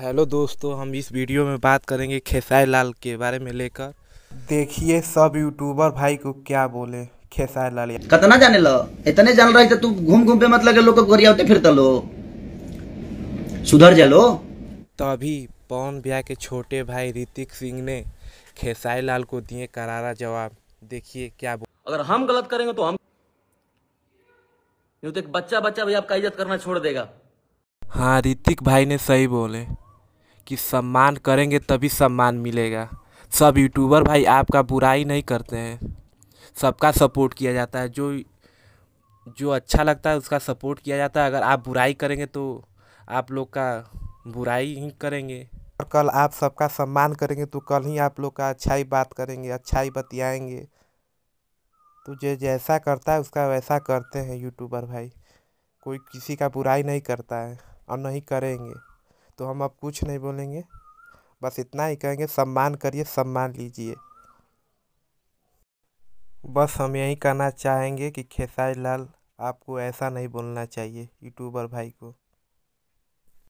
hello दोस्तों हम इस वीडियो में बात करेंगे खेसाई लाल के बारे में लेकर देखिए सब यूट्यूबर भाई को क्या बोले खेसाई लाल कतना जाने लो इतने जान रहे तू घूम घूम पे मत मतलब लगे लोग होते फिर लो सुधर जा लो तभी पवन ब्याह के छोटे भाई ऋतिक सिंह ने खेसाई लाल को दिए करारा जवाब देखिए क्या बोल अगर हम गलत करेंगे तो हम तो एक बच्चा बच्चा भैया आपका इज्जत करना छोड़ देगा हाँ ऋतिक भाई ने सही बोले कि सम्मान करेंगे तभी सम्मान मिलेगा सब यूट्यूबर भाई आपका बुराई नहीं करते हैं सबका सपोर्ट किया जाता है जो जो अच्छा लगता है उसका सपोर्ट किया जाता है अगर आप बुराई करेंगे तो आप लोग का बुराई ही करेंगे और कल आप सबका सम्मान करेंगे तो कल ही आप लोग का अच्छाई बात करेंगे अच्छाई बतियाएंगे तो जो जैसा करता है उसका वैसा करते हैं यूट्यूबर भाई कोई किसी का बुराई नहीं करता है और नहीं करेंगे तो हम अब कुछ नहीं बोलेंगे बस इतना ही कहेंगे सम्मान करिए सम्मान लीजिए बस हम यही कहना चाहेंगे कि खेसारी लाल आपको ऐसा नहीं बोलना चाहिए यूट्यूबर भाई को